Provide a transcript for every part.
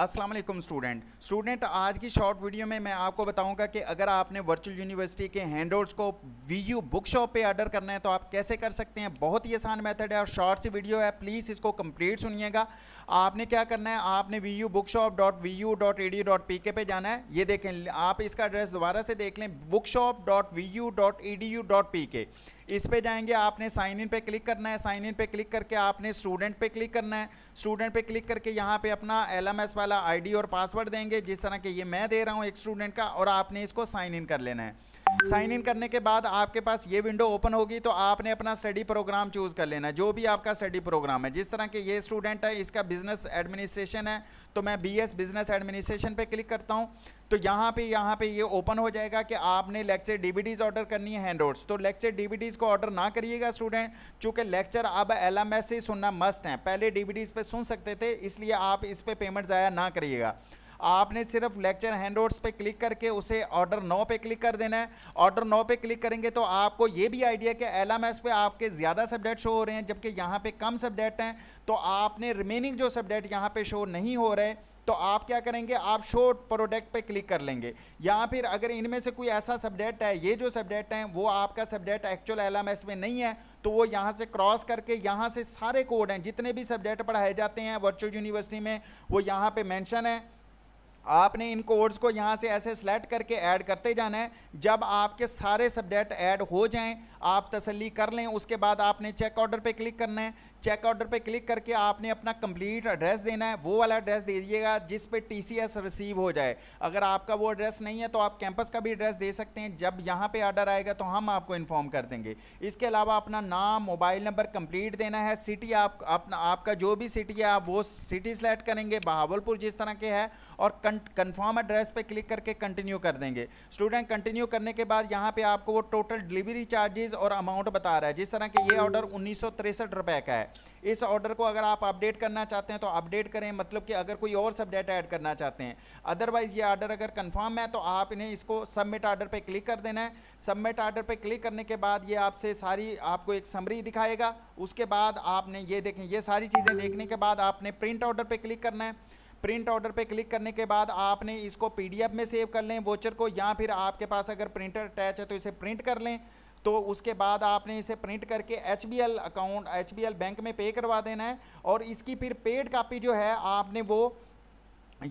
Aslam student student आज की short video में मैं आपको बताऊंगा कि अगर आपने वर्चुअल यूनिवर्सिटी के हैंड को वी यू बुक शॉप पर आर्डर करना है तो आप कैसे कर सकते हैं बहुत ही आसान मेथड है और शॉर्ट सी वीडियो है प्लीज़ इसको कंप्लीट सुनिएगा आपने क्या करना है आपने V U book shop dot V U dot A D dot P K पे जाना है ये देखें आप इसका एड्रेस दोबारा से देख लें book shop dot V U dot E D U dot P K इस पे जाएंगे आपने साइन इन पे क्लिक करना है साइन इन पे क्लिक करके आपने स्टूडेंट पे क्लिक करना है स्टूडेंट पे क्लिक करके यहाँ पे अपना एल वाला आईडी और पासवर्ड देंगे जिस तरह के ये मैं दे रहा हूँ एक स्टूडेंट का और आपने इसको साइन इन कर लेना है साइन इन करने के बाद आपके पास ये विंडो ओपन होगी तो आपने अपना स्टडी प्रोग्राम चूज कर लेना जो भी आपका स्टडी प्रोग्राम है जिस तरह के ये स्टूडेंट है इसका बिजनेस एडमिनिस्ट्रेशन है तो मैं बीएस बिजनेस एडमिनिस्ट्रेशन पे क्लिक करता हूँ तो यहाँ पे यहाँ पे ये ओपन हो जाएगा कि आपने लेक्चर डीवीडीज ऑर्डर करनी है हैंड रोड्स तो लेक्चर डीवीडीज को ऑर्डर ना करिएगा स्टूडेंट चूँकि लेक्चर अब एस से सुनना मस्ट है पहले डीवीडीज पे सुन सकते थे इसलिए आप इस पर पे पेमेंट ज़ाया ना करिएगा आपने सिर्फ लेक्चर हैंड पे क्लिक करके उसे ऑर्डर नौ पे क्लिक कर देना है ऑर्डर नौ पे क्लिक करेंगे तो आपको ये भी आइडिया कि एल एम पे आपके ज़्यादा सब्जेक्ट शो हो रहे हैं जबकि यहाँ पे कम सब्जेक्ट हैं तो आपने रिमेनिंग जो सब्जेक्ट यहाँ पे शो नहीं हो रहे तो आप क्या करेंगे आप शो प्रोडक्ट पे क्लिक कर लेंगे या फिर अगर इनमें से कोई ऐसा सब्जेक्ट है ये जो सब्जेक्ट हैं वो आपका सब्जेक्ट एक्चुअल एल में नहीं है तो वो यहाँ से क्रॉस करके यहाँ से सारे कोड हैं जितने भी सब्जेक्ट पढ़ाए जाते हैं वर्चुअल यूनिवर्सिटी में वो यहाँ पे मेंशन है आपने इन कोड्स को यहाँ से ऐसे सेलेक्ट करके ऐड करते जाना है जब आपके सारे सब्जेक्ट ऐड हो जाएं आप तसली कर लें उसके बाद आपने चेक ऑर्डर पे क्लिक करना है चेक ऑर्डर पे क्लिक करके आपने अपना कंप्लीट एड्रेस देना है वो वाला एड्रेस दे दीजिएगा जिस पे टीसीएस रिसीव हो जाए अगर आपका वो एड्रेस नहीं है तो आप कैंपस का भी एड्रेस दे सकते हैं जब यहाँ पे ऑर्डर आएगा तो हम आपको इन्फॉर्म कर देंगे इसके अलावा अपना नाम मोबाइल नंबर कंप्लीट देना है सिटी आप अपना आपका जो भी सिटी है आप वो सिटी सेलेक्ट करेंगे बहावलपुर जिस तरह के है और कन्फर्म एड्रेस पर क्लिक करके कंटिन्यू कर देंगे स्टूडेंट कंटिन्यू करने के बाद यहाँ पर आपको वो टोटल डिलीवरी चार्जेस प्राइस और अमाउंट बता रहा है जिस तरह के ये ऑर्डर उन्नीस रुपए का है इस ऑर्डर को अगर आप अपडेट करना चाहते हैं तो अपडेट करें मतलब कि अगर कोई और सब्जेक्ट ऐड करना चाहते हैं अदरवाइज़ ये ऑर्डर अगर कंफर्म है तो आप इन्हें इसको सबमिट ऑर्डर पर क्लिक कर देना है सबमिट ऑर्डर पर क्लिक करने के बाद ये आपसे सारी आपको एक समरी दिखाएगा उसके बाद आपने ये देखें ये सारी चीज़ें देखने के बाद आपने प्रिंट ऑर्डर पर क्लिक करना है प्रिंट ऑर्डर पे क्लिक करने के बाद आपने इसको पीडीएफ में सेव कर लें वोचर को या फिर आपके पास अगर प्रिंटर अटैच है तो इसे प्रिंट कर लें तो उसके बाद आपने इसे प्रिंट करके एच अकाउंट एच बैंक में पे करवा देना है और इसकी फिर पेड कापी जो है आपने वो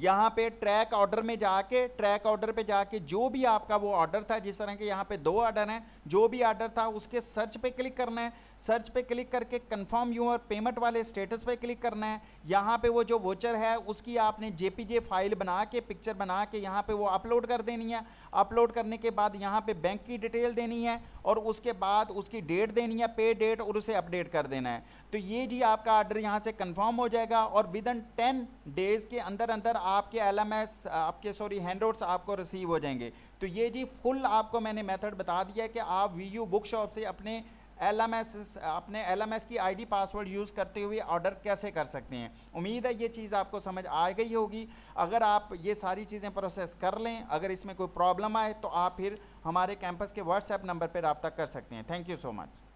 यहाँ पे ट्रैक ऑर्डर में जाके ट्रैक ऑर्डर पे जाके जो भी आपका वो ऑर्डर था जिस तरह के यहाँ पे दो ऑर्डर हैं जो भी ऑर्डर था उसके सर्च पे क्लिक करना है सर्च पे क्लिक करके कंफर्म और पेमेंट वाले स्टेटस पे क्लिक करना है यहाँ पे वो जो वोचर है उसकी आपने जे फाइल बना के पिक्चर बना के यहाँ पे वो अपलोड कर देनी है अपलोड करने के बाद यहाँ पे बैंक की डिटेल देनी है और उसके बाद उसकी डेट देनी है पे डेट और उसे अपडेट कर देना है तो ये जी आपका आर्डर यहाँ से कन्फर्म हो जाएगा और विद इन टेन डेज़ के अंदर अंदर आपके एल आपके सॉरी हैंड आपको रिसीव हो जाएंगे तो ये जी फुल आपको मैंने मेथड बता दिया कि आप वी यू बुक शॉप से अपने एस अपने एस की आईडी पासवर्ड यूज़ करते हुए ऑर्डर कैसे कर सकते हैं उम्मीद है ये चीज़ आपको समझ आ गई होगी अगर आप ये सारी चीज़ें प्रोसेस कर लें अगर इसमें कोई प्रॉब्लम आए तो आप फिर हमारे कैंपस के व्हाट्सएप नंबर पर रबता कर सकते हैं थैंक यू सो मच